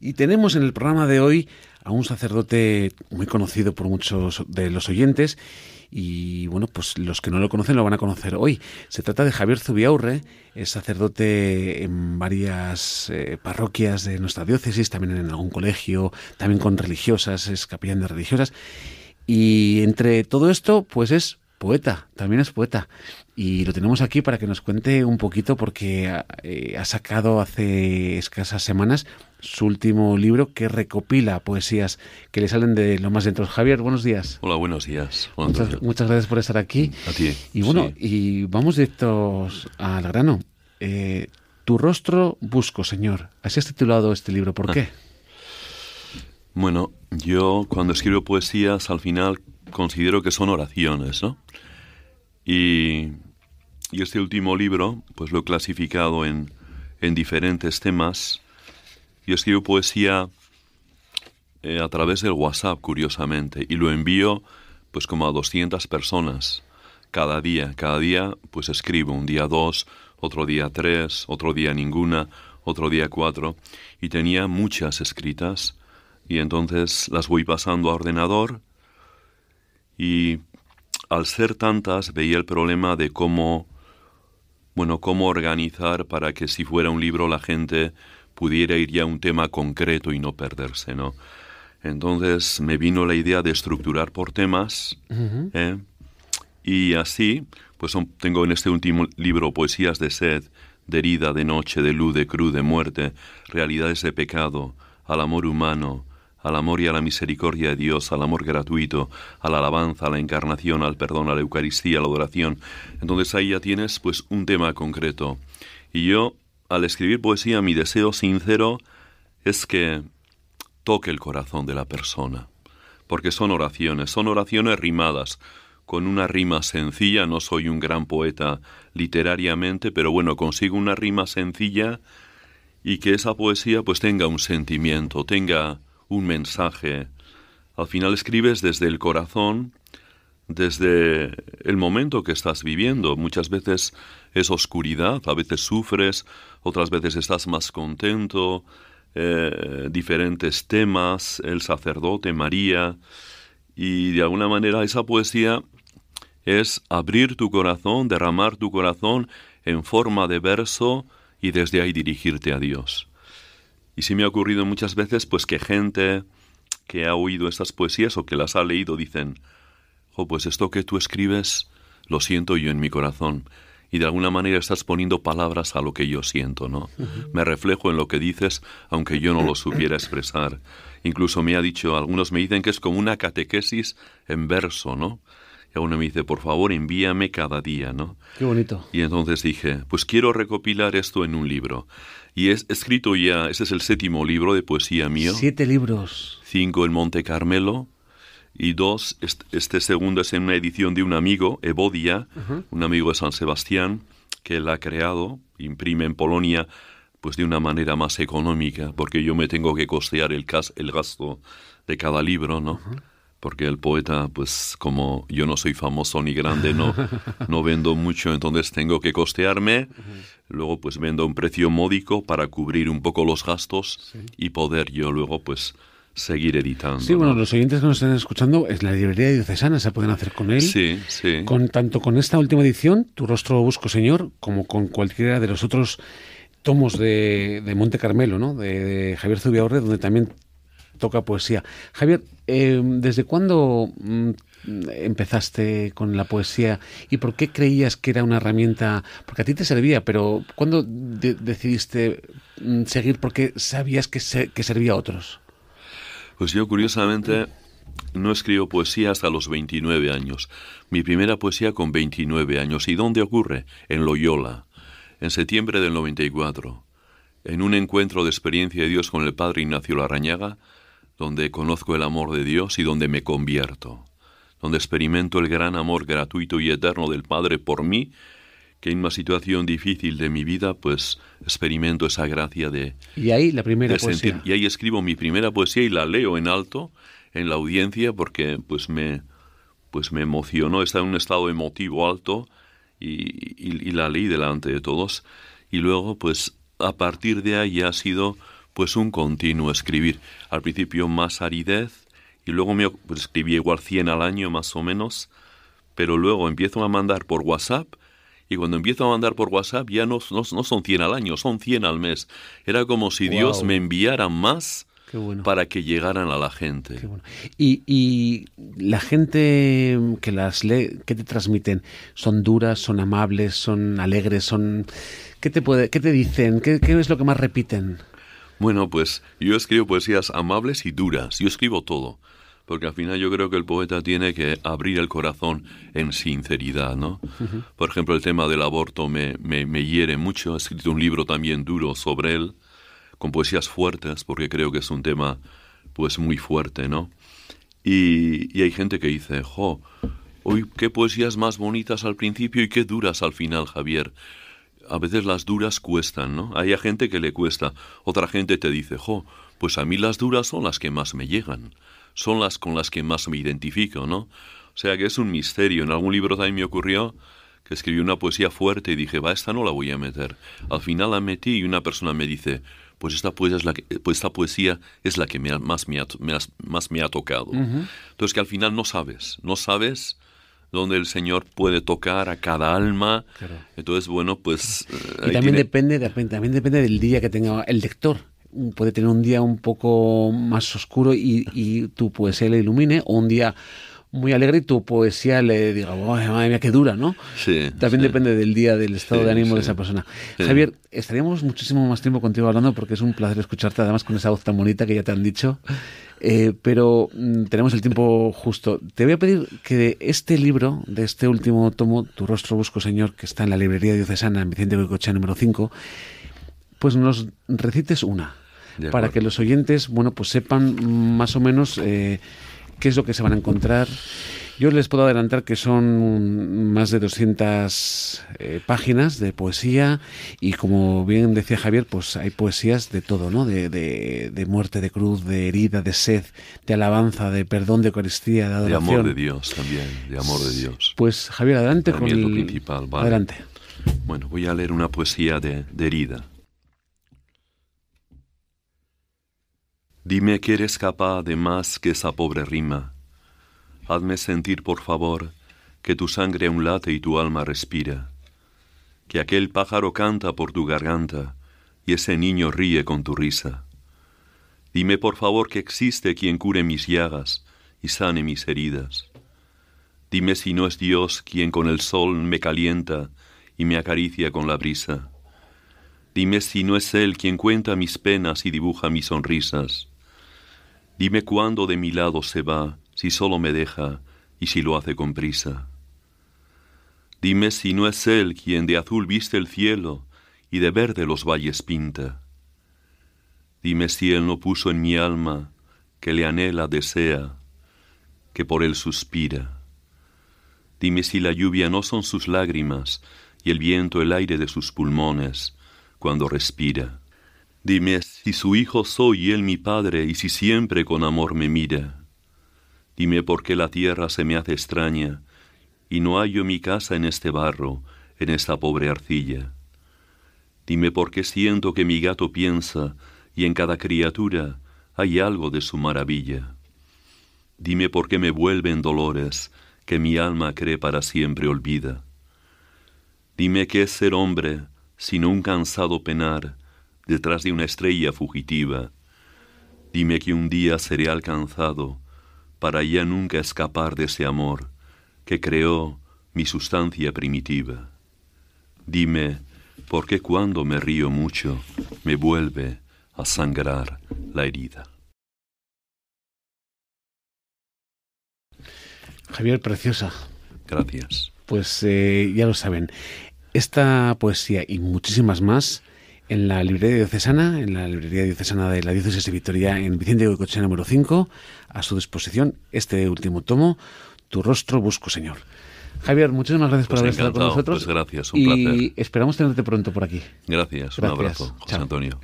Y tenemos en el programa de hoy a un sacerdote muy conocido por muchos de los oyentes y bueno, pues los que no lo conocen lo van a conocer hoy. Se trata de Javier Zubiaurre, es sacerdote en varias eh, parroquias de nuestra diócesis, también en algún colegio, también con religiosas, es capellán de religiosas. Y entre todo esto, pues es poeta, también es poeta. Y lo tenemos aquí para que nos cuente un poquito porque eh, ha, sacado hace escasas semanas su último libro que recopila poesías que le salen de lo más dentro. Javier, buenos días. Hola, buenos días. muchas, gracias por estar aquí. A ti. Y bueno, y vamos directos al grano. Eh, tu rostro busco, Señor. Así has titulado este libro. ¿Por ah. qué? Bueno, yo cuando escribo poesías al final considero que son oraciones, ¿no? Y, este último libro, pues lo he clasificado en, diferentes temas. Yo escribo poesía eh, a través del WhatsApp, curiosamente, y lo envío pues como a 200 personas cada día. Cada día pues escribo, un día dos, otro día tres, otro día ninguna, otro día cuatro. Y tenía muchas escritas y entonces las voy pasando a ordenador y al ser tantas veía el problema de cómo, bueno, cómo organizar para que si fuera un libro la gente pudiera ir ya a un tema concreto y no perderse, ¿no? Entonces me vino la idea de estructurar por temas ¿eh? y así, pues tengo en este último libro poesías de sed, de herida, de noche, de luz, de cruz, de muerte, realidades de pecado, al amor humano, al amor y a la misericordia de Dios, al amor gratuito, a la alabanza, a la encarnación, al perdón, a la Eucaristía, a la adoración. Entonces ahí ya tienes pues un tema concreto. Y yo, al escribir poesía, mi deseo sincero es que toque el corazón de la persona, porque son oraciones, son oraciones rimadas. Con una rima sencilla, no soy un gran poeta literariamente, pero bueno, consigo una rima sencilla y que esa poesía pues tenga un sentimiento, tenga un mensaje. Al final escribes desde el corazón, desde el momento que estás viviendo. Muchas veces es oscuridad, a veces sufres, otras veces estás más contento, eh, diferentes temas, el sacerdote, María, y de alguna manera esa poesía es abrir tu corazón, derramar tu corazón en forma de verso y desde ahí dirigirte a Dios. Y sí me ha ocurrido muchas veces pues que gente que ha oído estas poesías o que las ha leído dicen, oh, pues esto que tú escribes lo siento yo en mi corazón. Y de alguna manera estás poniendo palabras a lo que yo siento, ¿no? Me reflejo en lo que dices, aunque yo no lo supiera expresar. Incluso me ha dicho, algunos me dicen que es como una catequesis en verso, ¿no? y uno me dice, por favor, envíame cada día, ¿no? Qué bonito. Y entonces dije, pues quiero recopilar esto en un libro. Y es escrito ya, ese es el séptimo libro de poesía mío. Siete libros. Cinco en Monte Carmelo, y dos, este segundo es en una edición de un amigo, Evodia, un amigo de San Sebastián, que la ha creado, imprime en Polonia, pues de una manera más económica, porque yo me tengo que costear el, el gasto de cada libro, ¿no? porque el poeta, pues como yo no soy famoso ni grande, no, no vendo mucho, entonces tengo que costearme, luego pues vendo un precio módico para cubrir un poco los gastos y poder yo luego pues seguir editando. Sí, bueno, los oyentes que nos están escuchando, es la librería diocesana, se pueden hacer con él. Sí, sí. Con, tanto con esta última edición, Tu rostro busco, Señor, como con cualquiera de los otros tomos de, Monte Carmelo, ¿no? De, de Javier Zubiaurre, donde también toca poesía. Javier, em, ¿desde cuándo mm, empezaste con la poesía y por qué creías que era una herramienta? Porque a ti te servía, pero ¿cuándo decidiste mm, seguir porque sabías que, que servía a otros? Pues yo curiosamente no escribo poesía hasta los 29 años. Mi primera poesía con 29 años. ¿Y dónde ocurre? En Loyola, en septiembre del 94. En un encuentro de experiencia de Dios con el padre Ignacio Larrañaga, donde conozco el amor de Dios y donde me convierto, donde experimento el gran amor gratuito y eterno del Padre por mí, que en una situación difícil de mi vida, pues experimento esa gracia de... Y ahí la primera poesía. y ahí escribo mi primera poesía y la leo en alto en la audiencia porque pues me, pues me emocionó, está en un estado emotivo alto y, y la leí delante de todos. Y luego, pues a partir de ahí ha sido pues un continuo escribir. Al principio más aridez y luego me pues, escribí igual 100 al año más o menos, pero luego empiezo a mandar por WhatsApp y cuando empiezo a mandar por WhatsApp ya no, no, son 100 al año, son 100 al mes. Era como si Dios me enviara más. para que llegaran a la gente. y, la gente que las lee, ¿qué te transmiten? ¿Son duras, son amables, son alegres, son... ¿Qué te, puede, qué te dicen? ¿Qué, ¿Qué es lo que más repiten? Bueno, pues yo escribo poesías amables y duras, yo escribo todo, porque al final yo creo que el poeta tiene que abrir el corazón en sinceridad, ¿no? Por ejemplo, el tema del aborto me, me, hiere mucho, he escrito un libro también duro sobre él, con poesías fuertes, porque creo que es un tema pues muy fuerte, ¿no? Y, y hay gente que dice, jo, hoy qué poesías más bonitas al principio y qué duras al final, Javier a veces las duras cuestan, ¿no? Hay gente que le cuesta, otra gente te dice, jo, pues a mí las duras son las que más me llegan, son las con las que más me identifico, ¿no? O sea que es un misterio. En algún libro también me ocurrió que escribí una poesía fuerte y dije, va, esta no la voy a meter. Al final la metí y una persona me dice, pues esta poesía es la que, más, me ha, tocado. Entonces que al final no sabes, no sabes donde el Señor puede tocar a cada alma. Entonces, bueno, pues... Y eh, también, depende, también depende del día que tenga el lector. Puede tener un día un poco más oscuro y, y tu poesía le ilumine, o un día muy alegre y tu poesía le diga, oh, madre mía, qué dura, ¿no? Sí. También depende del día, del estado de ánimo de esa persona. Javier, estaríamos muchísimo más tiempo contigo hablando porque es un placer escucharte, además con esa voz tan bonita que ya te han dicho. Eh, pero mm, tenemos el tiempo justo. Te voy a pedir que de este libro, de este último tomo, Tu rostro busco, Señor, que está en la librería diocesana en Vicente Goicochea número 5, pues nos recites una, para que los oyentes, bueno, pues sepan más o menos eh, qué es lo que se van a encontrar yo les puedo adelantar que son más de 200 eh, páginas de poesía y como bien decía Javier, pues hay poesías de todo, ¿no? De, muerte, de cruz, de herida, de sed, de alabanza, de perdón, de Eucaristía, de adoración. De amor de Dios también, de amor de Dios. Pues Javier, adelante con el... principal, Adelante. Bueno, voy a leer una poesía de, de herida. Dime que eres capaz de más que esa pobre rima Hazme sentir, por favor, que tu sangre aún late y tu alma respira, que aquel pájaro canta por tu garganta y ese niño ríe con tu risa. Dime, por favor, que existe quien cure mis llagas y sane mis heridas. Dime si no es Dios quien con el sol me calienta y me acaricia con la brisa. Dime si no es Él quien cuenta mis penas y dibuja mis sonrisas. Dime cuándo de mi lado se va si solo me deja y si lo hace con prisa. Dime si no es Él quien de azul viste el cielo y de verde los valles pinta. Dime si Él no puso en mi alma que le anhela, desea, que por Él suspira. Dime si la lluvia no son sus lágrimas y el viento el aire de sus pulmones cuando respira. Dime si su hijo soy y Él mi padre y si siempre con amor me mira. Dime por qué la tierra se me hace extraña, y no hallo mi casa en este barro, en esta pobre arcilla. Dime por qué siento que mi gato piensa, y en cada criatura hay algo de su maravilla. Dime por qué me vuelven dolores que mi alma cree para siempre olvida. Dime qué es ser hombre, sino un cansado penar detrás de una estrella fugitiva. Dime que un día seré alcanzado para ya nunca escapar de ese amor que creó mi sustancia primitiva. Dime, ¿por qué cuando me río mucho me vuelve a sangrar la herida? Javier, preciosa. Gracias. Pues eh, ya lo saben, esta poesía y muchísimas más en la librería diocesana, en la librería diocesana de la diócesis de Vitoria, en Vicente de número 5, a su disposición este último tomo, Tu rostro busco, Señor. Javier, muchísimas gracias por pues haber estado con nosotros. Pues gracias, un placer. Y esperamos tenerte pronto por aquí. Gracias, un abrazo, José Antonio.